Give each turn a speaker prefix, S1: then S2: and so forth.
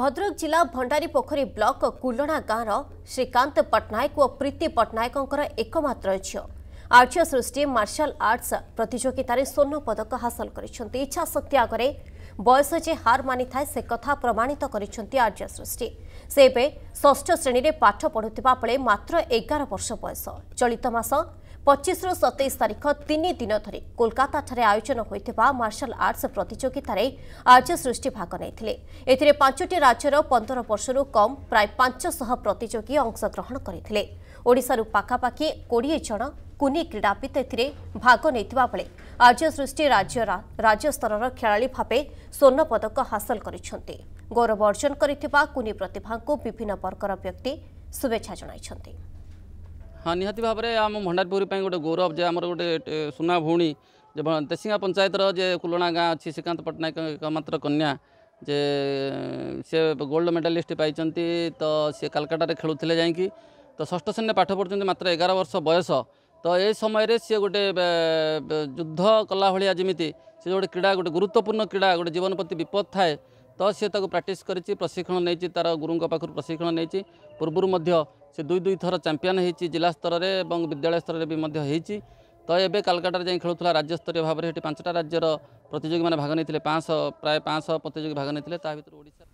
S1: ଭଦ୍ରକ ଜିଲ୍ଲା ଭଣ୍ଡାରୀ ପୋଖରୀ ବ୍ଲକ କୁଲଣା ଗାଁର ଶ୍ରୀକାନ୍ତ ପଟ୍ଟନାୟକ ଓ ପ୍ରୀତି ପଟ୍ଟନାୟକଙ୍କର ଏକମାତ୍ର ଝିଅ ଆର୍ଯ୍ୟ ସୃଷ୍ଟି ମାର୍ଶାଲ ଆର୍ଟସ ପ୍ରତିଯୋଗିତାରେ ସ୍ୱର୍ଣ୍ଣ ପଦକ ହାସଲ କରିଛନ୍ତି ଇଚ୍ଛା ଶକ୍ତି ଆଗରେ ବୟସ ଯେ ହାର ମାନିଥାଏ ସେ କଥା ପ୍ରମାଣିତ କରିଛନ୍ତି ଆର୍ଯ୍ୟ ସୃଷ୍ଟି ସେ ଏବେ ଷଷ୍ଠ ଶ୍ରେଣୀରେ ପାଠ ପଢ଼ୁଥିବା ବେଳେ ମାତ୍ର ଏଗାର ବର୍ଷ ବୟସ ଚଳିତ ମାସ ପଚିଶରୁ ସତେଇଶ ତାରିଖ ତିନି ଦିନ ଧରି କୋଲକାତାଠାରେ ଆୟୋଜନ ହୋଇଥିବା ମାର୍ଶାଲ ଆର୍ଟସ୍ ପ୍ରତିଯୋଗିତାରେ ଆର୍ଯ୍ୟ ସୃଷ୍ଟି ଭାଗ ନେଇଥିଲେ ଏଥିରେ ପାଞ୍ଚଟି ରାଜ୍ୟର ପନ୍ଦର ବର୍ଷରୁ କମ୍ ପ୍ରାୟ ପାଞ୍ଚଶହ ପ୍ରତିଯୋଗୀ ଅଂଶଗ୍ରହଣ କରିଥିଲେ ଓଡ଼ିଶାରୁ ପାଖାପାଖି କୋଡ଼ିଏ ଜଣ କୁନି କ୍ରୀଡ଼ାବିତ ଏଥିରେ ଭାଗ ନେଇଥିବା ବେଳେ ଆର୍ଯ୍ୟ ସୃଷ୍ଟି ରାଜ୍ୟ ରାଜ୍ୟ ସ୍ତରର ଖେଳାଳି ଭାବେ ସ୍ୱର୍ଣ୍ଣ ପଦକ ହାସଲ କରିଛନ୍ତି ଗୌରବ ଅର୍ଜନ କରିଥିବା କୁନି ପ୍ରତିଭାଙ୍କୁ ବିଭିନ୍ନ ବର୍ଗର ବ୍ୟକ୍ତି ଶୁଭେଚ୍ଛା ଜଣାଇଛନ୍ତି
S2: हाँ निहाती भाव में आम भंडारपुरी गोटे गौरव जे आम गोटे सुना भूणी जे तेसींगा पंचायत रे कुलना गाँव अच्छी श्रीकांत पट्टनायक एक मात्र कन्या जे सी गोल्ड मेडालीस्ट पाई तो सी कालकाटे खेलु जाकि तो ष्ठ श्रेणी पाठ पढ़ु मात्र एगार वर्ष बयस तो यह समय सी गोटे युद्ध कला भाया जमी सी गोटे क्रीड़ा गोटे गुरुत्वपूर्ण क्रीड़ा गोटे जीवन प्रति विपद थाए तो सीता प्राक्ट कर प्रशिक्षण नहीं गुरु प्रशिक्षण नहीं पूर्व ସେ ଦୁଇ ଦୁଇ ଥର ଚାମ୍ପିଅନ୍ ହୋଇଛି ଜିଲ୍ଲା ସ୍ତରରେ ଏବଂ ବିଦ୍ୟାଳୟ ସ୍ତରରେ ବି ମଧ୍ୟ ହୋଇଛି ତ ଏବେ କାଲକାଟାରେ ଯାଇ ଖେଳୁଥିଲା ରାଜ୍ୟସ୍ତରୀୟ ଭାବରେ ଏଠି ପାଞ୍ଚଟା ରାଜ୍ୟର ପ୍ରତିଯୋଗୀମାନେ ଭାଗ ନେଇଥିଲେ ପାଞ୍ଚଶହ ପ୍ରାୟ ପାଞ୍ଚଶହ ପ୍ରତିଯୋଗୀ ଭାଗ ନେଇଥିଲେ ତା ଭିତରୁ ଓଡ଼ିଶା